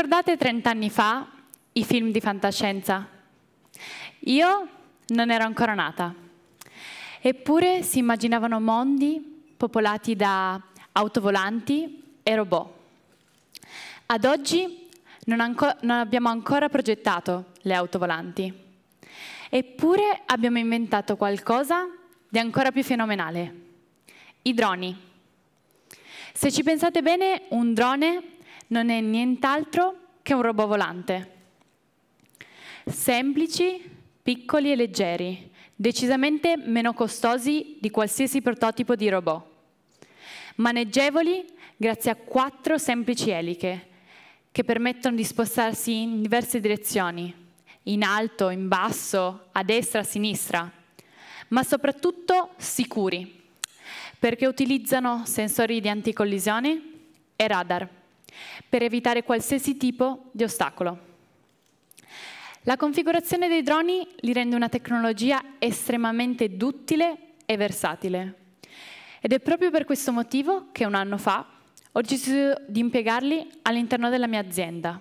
ricordate 30 anni fa i film di fantascienza? Io non ero ancora nata. Eppure si immaginavano mondi popolati da autovolanti e robot. Ad oggi non, non abbiamo ancora progettato le autovolanti. Eppure abbiamo inventato qualcosa di ancora più fenomenale. I droni. Se ci pensate bene, un drone non è nient'altro che un robot volante. Semplici, piccoli e leggeri, decisamente meno costosi di qualsiasi prototipo di robot. Maneggevoli grazie a quattro semplici eliche che permettono di spostarsi in diverse direzioni, in alto, in basso, a destra, a sinistra, ma soprattutto sicuri, perché utilizzano sensori di anticollisione e radar per evitare qualsiasi tipo di ostacolo. La configurazione dei droni li rende una tecnologia estremamente duttile e versatile. Ed è proprio per questo motivo che un anno fa ho deciso di impiegarli all'interno della mia azienda.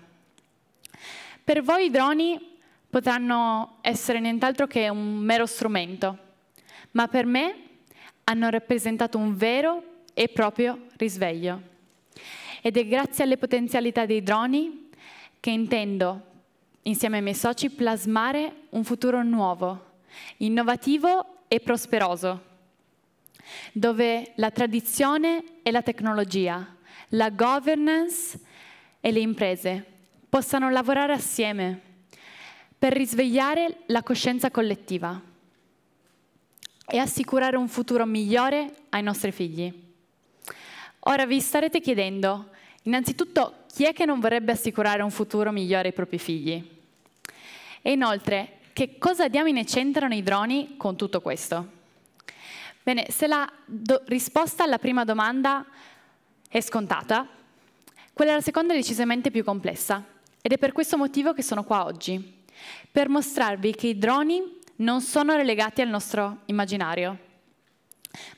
Per voi i droni potranno essere nient'altro che un mero strumento, ma per me hanno rappresentato un vero e proprio risveglio ed è grazie alle potenzialità dei droni che intendo, insieme ai miei soci, plasmare un futuro nuovo, innovativo e prosperoso, dove la tradizione e la tecnologia, la governance e le imprese possano lavorare assieme per risvegliare la coscienza collettiva e assicurare un futuro migliore ai nostri figli. Ora vi starete chiedendo, innanzitutto, chi è che non vorrebbe assicurare un futuro migliore ai propri figli? E inoltre, che cosa diamine c'entrano i droni con tutto questo? Bene, se la risposta alla prima domanda è scontata, quella alla seconda è decisamente più complessa ed è per questo motivo che sono qua oggi, per mostrarvi che i droni non sono relegati al nostro immaginario,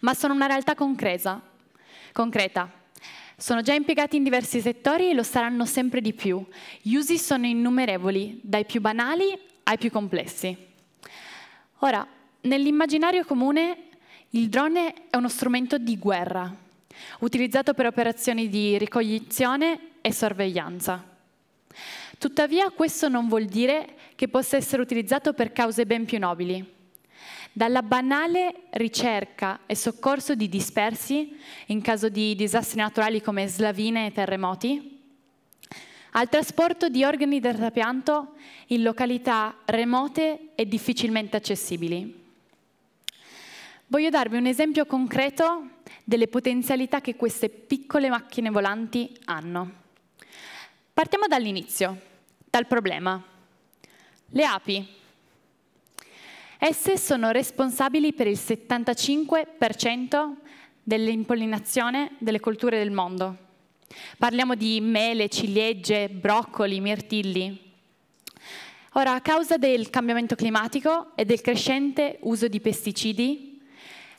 ma sono una realtà concreta, Concreta. Sono già impiegati in diversi settori e lo saranno sempre di più. Gli usi sono innumerevoli, dai più banali ai più complessi. Ora, nell'immaginario comune il drone è uno strumento di guerra, utilizzato per operazioni di ricognizione e sorveglianza. Tuttavia questo non vuol dire che possa essere utilizzato per cause ben più nobili dalla banale ricerca e soccorso di dispersi in caso di disastri naturali come slavine e terremoti, al trasporto di organi del trapianto in località remote e difficilmente accessibili. Voglio darvi un esempio concreto delle potenzialità che queste piccole macchine volanti hanno. Partiamo dall'inizio, dal problema. Le api Esse sono responsabili per il 75% dell'impollinazione delle colture del mondo. Parliamo di mele, ciliegie, broccoli, mirtilli. Ora, a causa del cambiamento climatico e del crescente uso di pesticidi,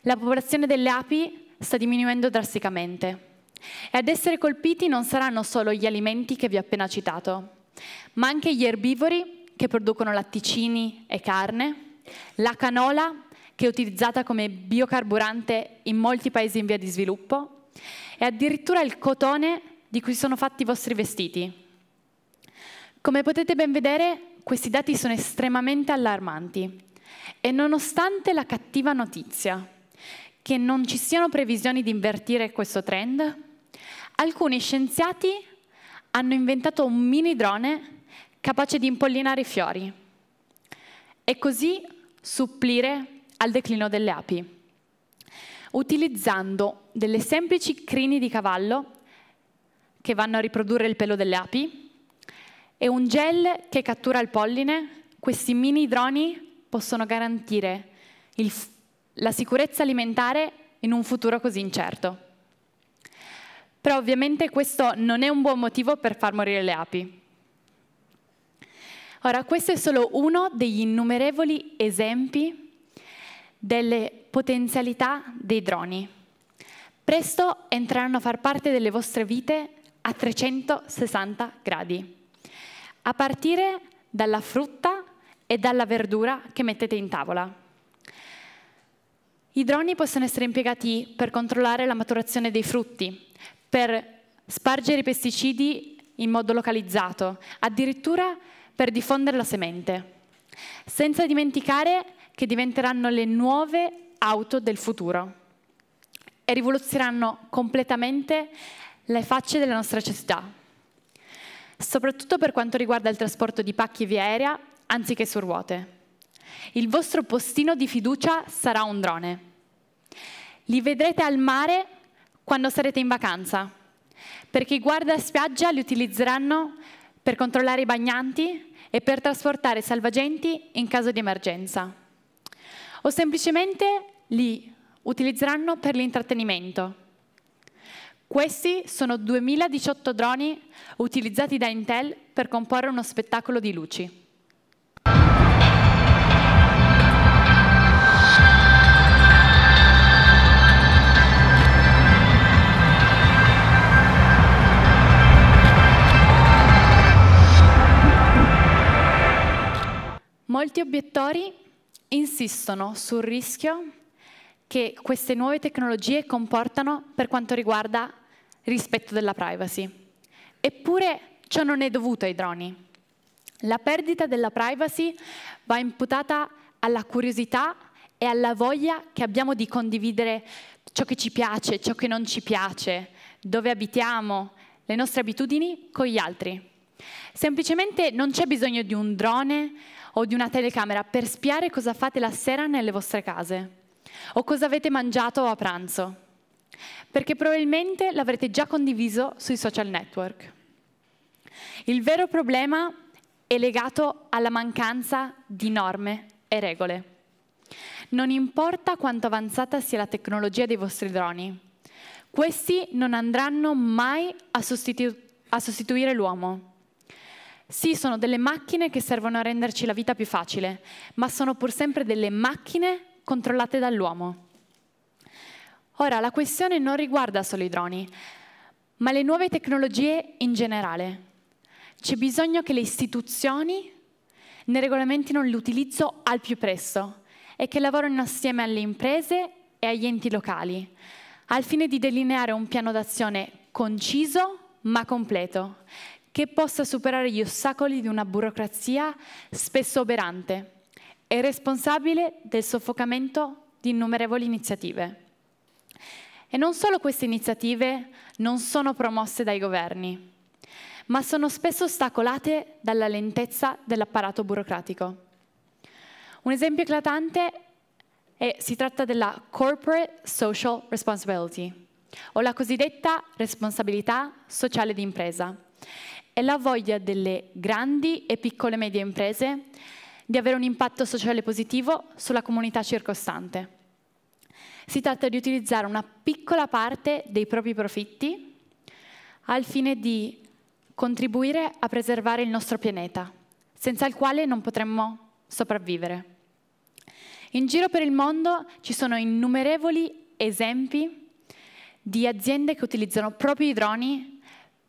la popolazione delle api sta diminuendo drasticamente. E ad essere colpiti non saranno solo gli alimenti che vi ho appena citato, ma anche gli erbivori che producono latticini e carne, la canola, che è utilizzata come biocarburante in molti paesi in via di sviluppo, e addirittura il cotone di cui sono fatti i vostri vestiti. Come potete ben vedere, questi dati sono estremamente allarmanti e nonostante la cattiva notizia che non ci siano previsioni di invertire questo trend, alcuni scienziati hanno inventato un mini drone capace di impollinare i fiori e così supplire al declino delle api, utilizzando delle semplici crini di cavallo che vanno a riprodurre il pelo delle api e un gel che cattura il polline, questi mini droni possono garantire il, la sicurezza alimentare in un futuro così incerto. Però ovviamente questo non è un buon motivo per far morire le api. Ora, questo è solo uno degli innumerevoli esempi delle potenzialità dei droni. Presto entreranno a far parte delle vostre vite a 360 gradi, a partire dalla frutta e dalla verdura che mettete in tavola. I droni possono essere impiegati per controllare la maturazione dei frutti, per spargere i pesticidi in modo localizzato, addirittura per per diffondere la semente, senza dimenticare che diventeranno le nuove auto del futuro e rivoluzioneranno completamente le facce della nostra città, soprattutto per quanto riguarda il trasporto di pacchi via aerea anziché su ruote. Il vostro postino di fiducia sarà un drone. Li vedrete al mare quando sarete in vacanza, perché i guardaspiaggia li utilizzeranno per controllare i bagnanti e per trasportare salvagenti in caso di emergenza. O semplicemente li utilizzeranno per l'intrattenimento. Questi sono 2018 droni utilizzati da Intel per comporre uno spettacolo di luci. obiettori insistono sul rischio che queste nuove tecnologie comportano per quanto riguarda il rispetto della privacy. Eppure ciò non è dovuto ai droni. La perdita della privacy va imputata alla curiosità e alla voglia che abbiamo di condividere ciò che ci piace, ciò che non ci piace, dove abitiamo, le nostre abitudini con gli altri. Semplicemente non c'è bisogno di un drone o di una telecamera per spiare cosa fate la sera nelle vostre case o cosa avete mangiato a pranzo, perché probabilmente l'avrete già condiviso sui social network. Il vero problema è legato alla mancanza di norme e regole. Non importa quanto avanzata sia la tecnologia dei vostri droni, questi non andranno mai a, sostitu a sostituire l'uomo sì, sono delle macchine che servono a renderci la vita più facile, ma sono pur sempre delle macchine controllate dall'uomo. Ora, la questione non riguarda solo i droni, ma le nuove tecnologie in generale. C'è bisogno che le istituzioni ne regolamentino l'utilizzo al più presto e che lavorino assieme alle imprese e agli enti locali, al fine di delineare un piano d'azione conciso ma completo, che possa superare gli ostacoli di una burocrazia spesso oberante e responsabile del soffocamento di innumerevoli iniziative. E non solo queste iniziative non sono promosse dai governi, ma sono spesso ostacolate dalla lentezza dell'apparato burocratico. Un esempio eclatante è, si tratta della Corporate Social Responsibility, o la cosiddetta responsabilità sociale d'impresa, è la voglia delle grandi e piccole e medie imprese di avere un impatto sociale positivo sulla comunità circostante. Si tratta di utilizzare una piccola parte dei propri profitti al fine di contribuire a preservare il nostro pianeta, senza il quale non potremmo sopravvivere. In giro per il mondo ci sono innumerevoli esempi di aziende che utilizzano proprio i droni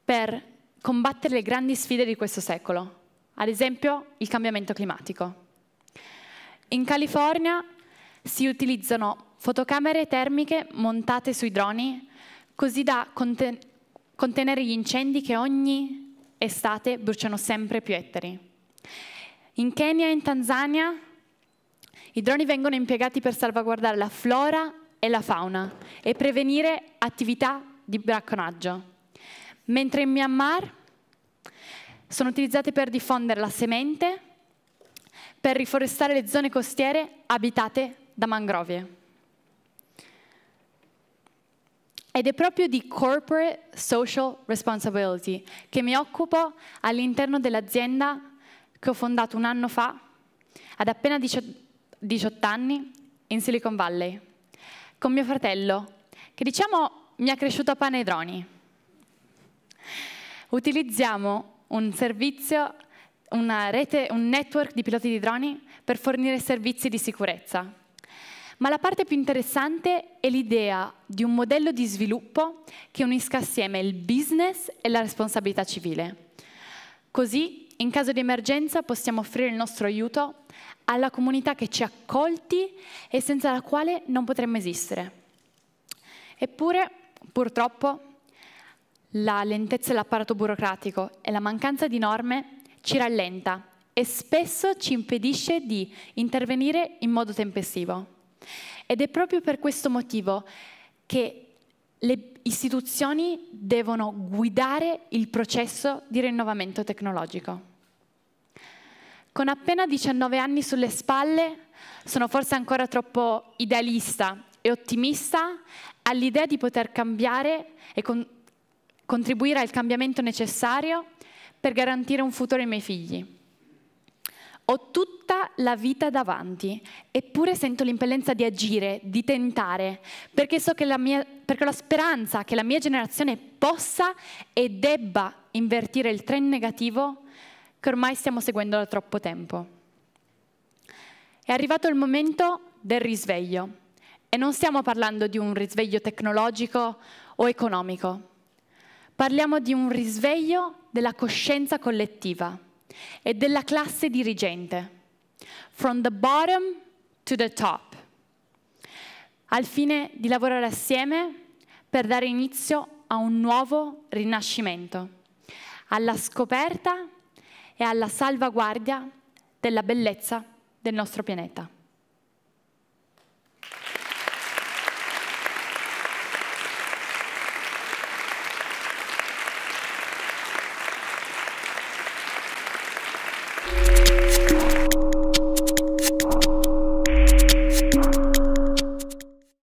per combattere le grandi sfide di questo secolo, ad esempio il cambiamento climatico. In California si utilizzano fotocamere termiche montate sui droni così da conten contenere gli incendi che ogni estate bruciano sempre più ettari. In Kenya e in Tanzania i droni vengono impiegati per salvaguardare la flora e la fauna e prevenire attività di bracconaggio mentre in Myanmar sono utilizzate per diffondere la semente, per riforestare le zone costiere abitate da mangrovie. Ed è proprio di corporate social responsibility che mi occupo all'interno dell'azienda che ho fondato un anno fa, ad appena 18 anni, in Silicon Valley, con mio fratello, che diciamo mi ha cresciuto a pane e droni. Utilizziamo un servizio, una rete, un network di piloti di droni per fornire servizi di sicurezza. Ma la parte più interessante è l'idea di un modello di sviluppo che unisca assieme il business e la responsabilità civile. Così, in caso di emergenza, possiamo offrire il nostro aiuto alla comunità che ci ha accolti e senza la quale non potremmo esistere. Eppure, purtroppo, la lentezza dell'apparato burocratico e la mancanza di norme ci rallenta e spesso ci impedisce di intervenire in modo tempestivo. Ed è proprio per questo motivo che le istituzioni devono guidare il processo di rinnovamento tecnologico. Con appena 19 anni sulle spalle sono forse ancora troppo idealista e ottimista all'idea di poter cambiare e con contribuire al cambiamento necessario per garantire un futuro ai miei figli. Ho tutta la vita davanti, eppure sento l'impellenza di agire, di tentare, perché so che la mia, perché ho la speranza che la mia generazione possa e debba invertire il trend negativo che ormai stiamo seguendo da troppo tempo. È arrivato il momento del risveglio e non stiamo parlando di un risveglio tecnologico o economico, Parliamo di un risveglio della coscienza collettiva e della classe dirigente, from the bottom to the top, al fine di lavorare assieme per dare inizio a un nuovo rinascimento, alla scoperta e alla salvaguardia della bellezza del nostro pianeta.